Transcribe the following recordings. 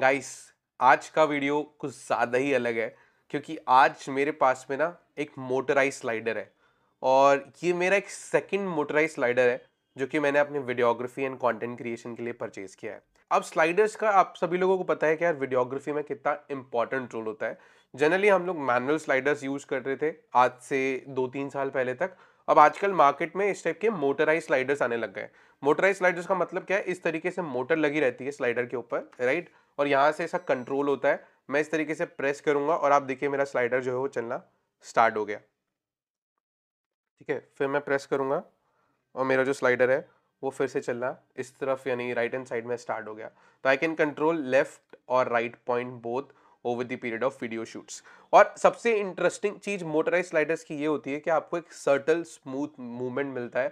guys आज का video कुछ ज़्यादा ही अलग है क्योंकि आज मेरे पास में ना एक मोटराइज स्लाइडर है और ये मेरा एक सेकंड मोटराइज स्लाइडर है जो कि मैंने अपने वीडियोग्राफी एंड कंटेंट क्रिएशन के लिए परचेज़ किया है अब स्लाइडर्स का आप सभी लोगों को पता है कि यार वीडियोग्राफी में कितना इंपॉर्टेंट रोल होता है जनरली हम लोग मैनुअल स्लाइडर्स यूज़ कर रहे थे आज से दो तीन साल पहले तक अब आजकल मार्केट में इस टाइप के मोटराइज स्लाइडर्स आने लग गए मोटराइज स्लाइडर्स का मतलब क्या है इस तरीके से मोटर लगी रहती है स्लाइडर के ऊपर राइट और यहाँ से इसका कंट्रोल होता है मैं इस तरीके से प्रेस करूंगा और आप देखिए मेरा स्लाइडर जो है वो चलना स्टार्ट हो गया ठीक है फिर मैं प्रेस करूंगा और मेरा जो स्लाइडर है वो फिर से चलना इस तरफ यानी राइट एंड साइड में स्टार्ट हो गया तो आई कैन कंट्रोल लेफ्ट और right point both over the period of video shoots और सबसे इंटरेस्टिंग चीज़ मोटराइज स्लाइडर्स की ये होती है कि आपको एक सर्टल स्मूथ मूवमेंट मिलता है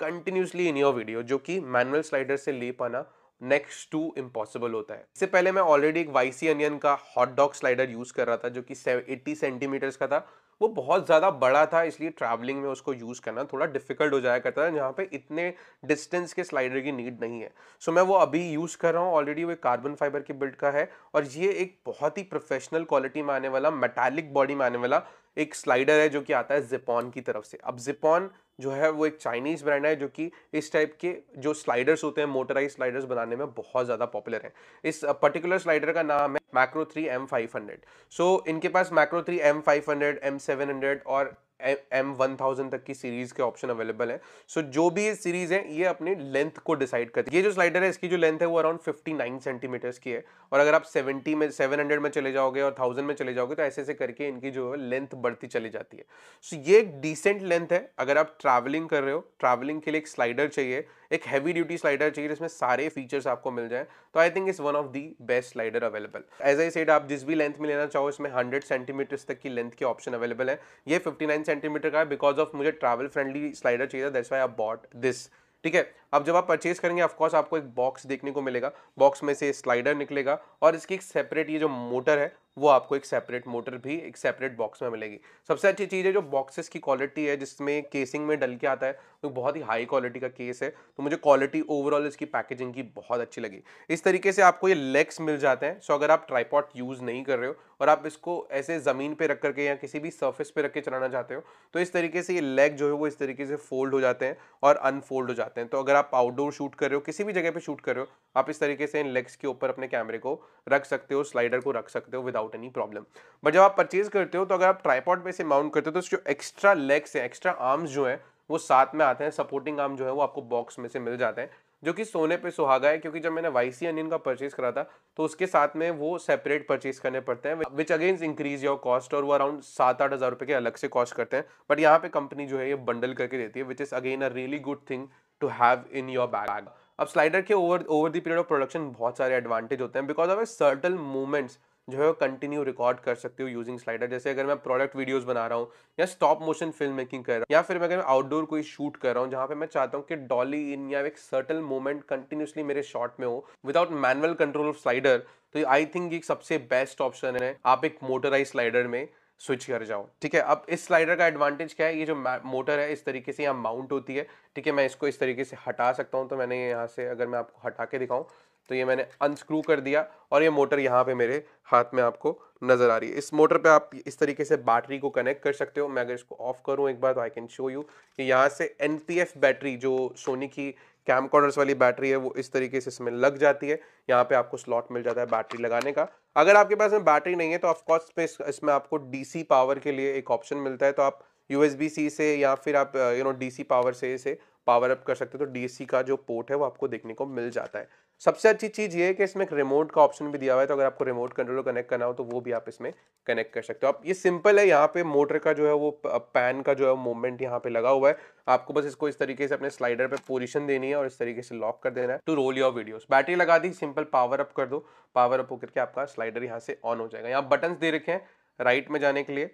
कंटिन्यूसली इन योर वीडियो जो कि मैनुअल स्लाइडर से ले पाना नेक्स्ट टू इम्पॉसिबल होता है इससे पहले मैं ऑलरेडी एक वाईसी अनियन का हॉट डॉग स्लाइडर यूज कर रहा था जो कि 80 सेंटीमीटर्स का था वो बहुत ज़्यादा बड़ा था इसलिए ट्रैवलिंग में उसको यूज़ करना थोड़ा डिफिकल्ट हो जाया करता था जहाँ पे इतने डिस्टेंस के स्लाइडर की नीड नहीं है सो so, मैं वो अभी यूज़ कर रहा हूँ ऑलरेडी वो कार्बन फाइबर के बिल्ड का है और ये एक बहुत ही प्रोफेशनल क्वालिटी में आने वाला मेटालिक बॉडी में आने वाला एक स्लाइडर है जो कि आता है जिपॉन की तरफ से अब जिपॉन जो है वो एक चाइनीज़ ब्रांड है जो कि इस टाइप के जो स्लाइडर्स होते हैं मोटराइज स्लाइडर्स बनाने में बहुत ज़्यादा पॉपुलर हैं इस पर्टिकुलर स्लाइडर का नाम है macro three M five hundred so इनके पास macro three M five hundred M seven hundred और एम वन थाउजेंड तक की सीरीज के ऑप्शन अवेलेबल है सो so, जो भी ये सीरीज है ये अपनी लेंथ को डिसाइड करती है ये जो स्लाइडर है इसकी जो लेंथ है वो अराउंड फिफ्टी नाइन सेंटीमीटर्स की है और अगर आप सेवेंटी में सेवन हंड्रेड में चले जाओगे और थाउजेंड में चले जाओगे तो ऐसे ऐसे करके इनकी जो है लेंथ बढ़ती चली जाती है सो so, ये एक डिसेंट लेंथ है अगर आप ट्रैवलिंग कर रहे हो ट्रैवलिंग के लिए एक स्लाइडर चाहिए एक हैवी ड्यूटी स्लाइडर चाहिए जिसमें सारे फीचर्स आपको मिल जाए तो I think is one of the best slider available as I said आप जिस भी लेंथ में लेना चाहो इसमें हंड्रेड सेंटीमीटर्स तक की लेंथ के ऑप्शन अवेलेबल है ये फिफ्टी नाइन सेंटीमीटर का है बिकॉज ऑफ मुझे ट्रैवल फ्रेंडली स्लाइडर चाहिए था that's why I bought this ठीक है अब जब आप परचेज करेंगे ऑफकोर्स आपको एक बॉक्स देखने को मिलेगा बॉक्स में से स्लाइडर निकलेगा और इसकी एक सेपरेट ये जो मोटर है वो आपको एक सेपरेट मोटर भी एक सेपरेट बॉक्स में मिलेगी सबसे अच्छी चीज़ है जो बॉक्सेस की क्वालिटी है जिसमें केसिंग में डल के आता है तो बहुत ही हाई क्वालिटी का केस है तो मुझे क्वालिटी ओवरऑल इसकी पैकेजिंग की बहुत अच्छी लगी इस तरीके से आपको ये लेग्स मिल जाते हैं सो अगर आप ट्राईपॉट यूज़ नहीं कर रहे हो और आप इसको ऐसे ज़मीन पर रख करके या किसी भी सर्फेस पर रख के चलाना चाहते हो तो इस तरीके से ये लेग जो है वो इस तरीके से फोल्ड हो जाते हैं और अनफोल्ड हो जाते हैं तो अगर आप आउटडोर शूट कर रहे हो किसी भी जगह पर शूट कर रहे हो आप इस तरीके से इन लेग्स के ऊपर अपने कैमरे को रख सकते हो स्लाइडर को रख सकते हो without without any problem but जब आप परचेज करते हो तो अगर आप ट्राईपॉड पे से माउंट करते हो तो उसके जो एक्स्ट्रा लेग्स हैं एक्स्ट्रा आर्म्स जो हैं वो साथ में आते हैं सपोर्टिंग आर्म जो है वो आपको बॉक्स में से मिल जाते हैं जो कि सोने पे सुहागा है क्योंकि जब मैंने वाईसी अनियन का परचेज करा था तो उसके साथ में वो सेपरेट परचेज करने पड़ते हैं which again increase your cost और वो अराउंड सात आठ हज़ार रुपये के अलग से कॉस्ट करते हैं बट यहाँ पे कंपनी जो है ये बंडल करके देती है which is again a really good thing to have in your bag अब स्लाइडर के over over the period of production बहुत सारे एडवांटेज होते हैं because of a certain movements जो है कंटिन्यू रिकॉर्ड कर सकते हो यूजिंग स्लाइडर जैसे अगर मैं प्रोडक्ट वीडियोस बना रहा हूँ या स्टॉप मोशन फिल्म मेकिंग कर रहा हूँ या फिर मैं अगर आउटडोर कोई शूट कर रहा हूँ जहाँ पे मैं चाहता हूँ कि डॉली इन या एक सर्टल मोमेंट कंटिन्यूसली मेरे शॉट में हो without manual control of slider तो आई थिंक ये सबसे बेस्ट ऑप्शन है आप एक मोटराइज स्लाइडर में स्विच कर जाओ ठीक है अब इस स्लाइडर का एडवांटेज क्या है ये जो मोटर है इस तरीके से यहाँ माउंट होती है ठीक है मैं इसको इस तरीके से हटा सकता हूँ तो मैंने यहाँ से अगर मैं आपको हटा के दिखाऊँ तो ये मैंने अनस्क्रू कर दिया और ये मोटर यहाँ पे मेरे हाथ में आपको नज़र आ रही है इस मोटर पे आप इस तरीके से बैटरी को कनेक्ट कर सकते हो मैं अगर इसको ऑफ करूँ एक बार तो आई कैन शो यू कि यहाँ से एन बैटरी जो सोनी की कैम कॉर्नर्स वाली बैटरी है वो इस तरीके से इसमें लग जाती है यहाँ पे आपको स्लॉट मिल जाता है बैटरी लगाने का अगर आपके पास में बैटरी नहीं है तो ऑफकोर्स इसमें इसमें आपको डीसी पावर के लिए एक ऑप्शन मिलता है तो आप यूएसबी सी से या फिर आप यू नो डीसी पावर से इसे पावर अप कर सकते हो तो डीसी का जो पोर्ट है वो आपको देखने को मिल जाता है सबसे अच्छी चीज़ ये है कि इसमें एक रिमोट का ऑप्शन भी दिया हुआ है तो अगर आपको रिमोट कंट्रोल कनेक्ट करना हो तो वो भी आप इसमें कनेक्ट कर सकते हो आप ये सिंपल है यहाँ पे मोटर का जो है वो पैन का जो है मूवमेंट यहाँ पे लगा हुआ है आपको बस इसको इस तरीके से अपने स्लाइडर पे पोजीशन देनी है और इस तरीके से लॉक कर देना है to roll your videos battery लगा दी सिंपल पावर अप कर दो पावर अप होकर के आपका स्लाइडर यहाँ से ऑन हो जाएगा यहाँ बटन दे रखे हैं राइट में जाने के लिए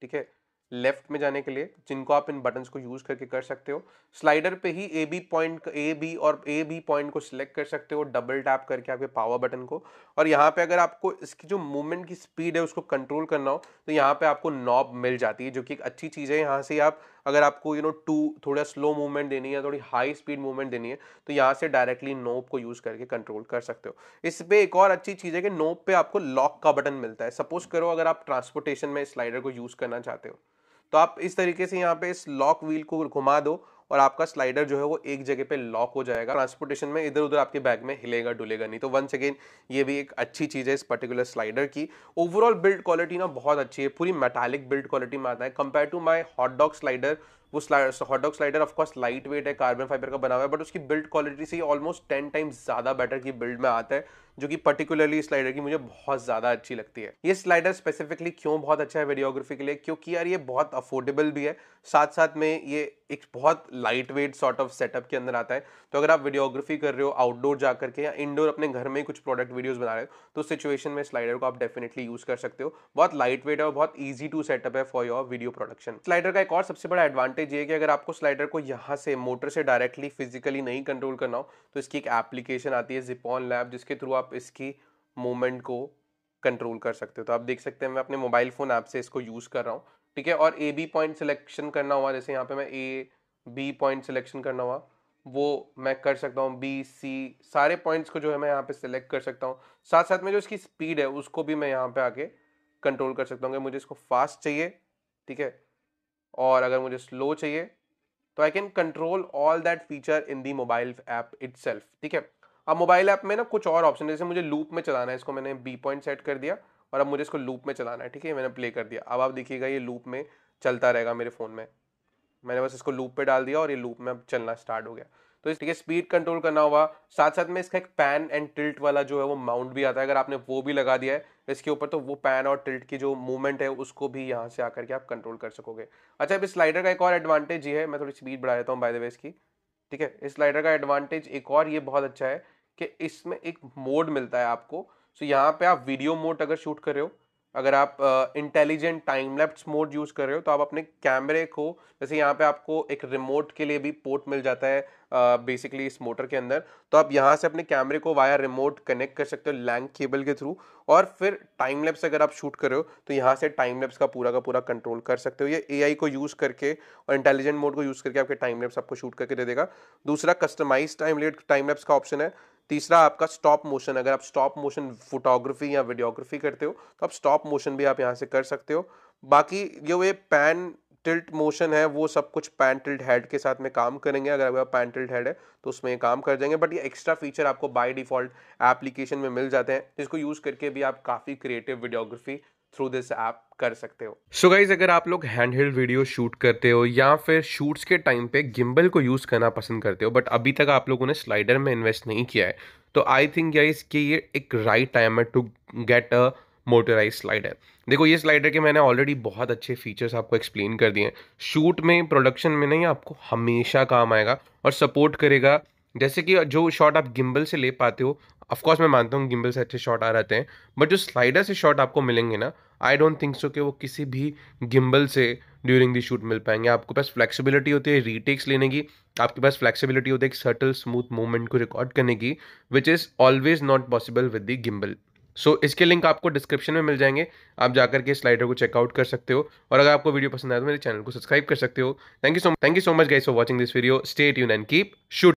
ठीक है लेफ्ट में जाने के लिए जिनको आप इन बटन को यूज करके कर सकते हो स्लाइडर पे ही A B point A B और ए बी पॉइंट को सिलेक्ट कर सकते हो डबल टैप करके आपके पावर बटन को और यहाँ पे अगर आपको इसकी जो मूवमेंट की स्पीड है उसको कंट्रोल करना हो तो यहाँ पे आपको नॉब मिल जाती है जो कि एक अच्छी चीज़ है यहाँ से आप अगर आपको यू नो टू थोड़ा स्लो मूवमेंट देनी है थोड़ी हाई स्पीड मूवमेंट देनी है तो यहाँ से डायरेक्टली नोब को यूज़ करके कंट्रोल कर सकते हो इस पर एक और अच्छी चीज़ है कि नोब पे आपको लॉक का बटन मिलता है सपोज करो अगर आप ट्रांसपोर्टेशन में स्लाइडर को यूज़ करना चाहते हो तो आप इस तरीके से यहाँ पे इस लॉक व्हील को घुमा दो और आपका स्लाइडर जो है वो एक जगह पे लॉक हो जाएगा ट्रांसपोर्टेशन में इधर उधर आपके बैग में हिलेगा डुलेगा नहीं तो वंस अगेन ये भी एक अच्छी चीज़ है इस पर्टिकुलर स्लाइडर की ओवरऑल बिल्ड क्वालिटी ना बहुत अच्छी है पूरी मेटालिक बिल्ड क्वालिटी में आता है compare to my hot dog slider वो hot dog slider of course lightweight है कार्बन फाइबर का बना हुआ है बट उसकी बिल्ड क्वालिटी से ऑलमोस्ट टेन टाइम्स ज़्यादा बेटर की बिल्ड में आता है जो कि पर्टिकुलरली स्लाइडर की मुझे बहुत ज़्यादा अच्छी लगती है ये स्लाइडर स्पेसिफिकली क्यों बहुत अच्छा है वीडियोग्राफी के लिए क्योंकि यार ये बहुत अफोर्डेबल भी है साथ साथ में ये एक बहुत lightweight sort of setup के अंदर आता है तो अगर आप वीडियोग्राफी कर रहे हो आउटडोर जा करके या इंडोर अपने घर में कुछ प्रोडक्ट वीडियोज बना रहे हो तो सिचुएशन में स्लाइडर को आप डेफिनेटली यूज़ कर सकते हो बहुत लाइट वेट है और बहुत ईजी टू सेटअप है for your video production slider का एक और सबसे बड़ा एडवांटेज एडवांटेज ये है कि अगर आपको स्लाइडर को यहाँ से मोटर से डायरेक्टली फिजिकली नहीं कंट्रोल करना हो तो इसकी एक एप्लीकेशन आती है जिपॉन लैब जिसके थ्रू आप इसकी मूवमेंट को कंट्रोल कर सकते हो तो आप देख सकते हैं मैं अपने मोबाइल फ़ोन ऐप से इसको यूज़ कर रहा हूँ ठीक है और ए बी पॉइंट सिलेक्शन करना हुआ जैसे यहाँ पर मैं ए बी पॉइंट सिलेक्शन करना हुआ वो मैं कर सकता हूँ बी सी सारे पॉइंट्स को जो है मैं यहाँ पे सिलेक्ट कर सकता हूँ साथ साथ में जो इसकी स्पीड है उसको भी मैं यहाँ पे आके कंट्रोल कर सकता हूँ कि मुझे इसको फास्ट चाहिए ठीक है और अगर मुझे स्लो चाहिए तो I can control all that feature in the mobile app it ठीक है अब मोबाइल ऐप में ना कुछ और ऑप्शन जैसे मुझे लूप में चलाना है इसको मैंने बी पॉइंट सेट कर दिया और अब मुझे इसको लूप में चलाना है ठीक है मैंने प्ले कर दिया अब आप देखिएगा ये लूप में चलता रहेगा मेरे फ़ोन में मैंने बस इसको लूप पे डाल दिया और ये लूप में अब चलना स्टार्ट हो गया तो है स्पीड कंट्रोल करना हुआ साथ साथ में इसका एक पैन एंड टिल्ट वाला जो है वो माउंट भी आता है अगर आपने वो भी लगा दिया है इसके ऊपर तो वो पैन और टिल्ट की जो मूवमेंट है उसको भी यहाँ से आकर के आप कंट्रोल कर सकोगे अच्छा अब इस स्लाइडर का एक और एडवांटेज ये है मैं थोड़ी स्पीड बढ़ा देता हूँ बाय द वे इसकी ठीक है इस स्लाइडर का एडवांटेज एक और ये बहुत अच्छा है कि इसमें एक मोड मिलता है आपको सो यहाँ पे आप वीडियो मोड अगर शूट कर रहे हो अगर आप intelligent time lapse mode use कर रहे हो तो आप अपने कैमरे को जैसे यहाँ पे आपको एक रिमोट के लिए भी पोर्ट मिल जाता है बेसिकली इस मोटर के अंदर तो आप यहाँ से अपने कैमरे को वाया रिमोट कनेक्ट कर सकते हो लैंग केबल के थ्रू और फिर टाइम लैप्स अगर आप शूट कर रहे हो तो यहाँ से टाइम लैप्स का पूरा का पूरा कंट्रोल कर सकते हो ये ए को यूज़ करके और इंटेलिजेंट मोड को यूज़ करके आपके टाइम लैप्स आपको शूट करके दे देगा दूसरा customise time let time lapse का ऑप्शन है तीसरा आपका स्टॉप मोशन अगर आप स्टॉप मोशन फोटोग्राफी या वीडियोग्राफी करते हो तो आप स्टॉप मोशन भी आप यहाँ से कर सकते हो बाकी जो ये पैन टिल्ट मोशन है वो सब कुछ पैन टिल्ट हेड के साथ में काम करेंगे अगर आपका पैन टिल्ट हेड है तो उसमें ये काम कर जाएंगे बट ये एक्स्ट्रा फीचर आपको बाय डिफ़ॉल्ट एप्लीकेशन में मिल जाते हैं जिसको यूज़ करके भी आप काफ़ी creative videography through this app कर सकते हो सो so गाइज अगर आप लोग हैंड हेल्ड वीडियो शूट करते हो या फिर शूट्स के टाइम पे गिम्बल को यूज़ करना पसंद करते हो बट अभी तक आप लोगों ने स्लाइडर में इन्वेस्ट नहीं किया है तो आई थिंक गाइज कि ये एक राइट टाइम है to get a motorise slider देखो ये स्लाइडर के मैंने ऑलरेडी बहुत अच्छे फीचर्स आपको एक्सप्लेन कर दिए हैं शूट में प्रोडक्शन में नहीं आपको हमेशा काम आएगा और सपोर्ट करेगा जैसे कि जो शॉट आप गिम्बल से ले पाते हो ऑफकोर्स मैं मानता हूँ गिम्बल से अच्छे शॉट आ जाते हैं बट जो स्लाइडर से शॉट आपको मिलेंगे ना आई डोंट थिंक सो कि वो किसी भी गिम्बल से ड्यूरिंग दी शूट मिल पाएंगे आपके पास फ्लेक्सिबिलिटी होती है रीटेक्स लेने की आपके पास फ्लेक्सिबिलिटी होती है एक सटल स्मूथ मूवमेंट को रिकॉर्ड करने की which is always not possible with the gimbal so इसके लिंक आपको डिस्क्रिप्शन में मिल जाएंगे आप जाकर के स्लाइडर को चेकआउट कर सकते हो और अगर आपको वीडियो पसंद आए तो मेरे चैनल को सब्सक्राइब कर सकते हो thank you so thank you so much guys for watching this video stay यून एंड कीप शूट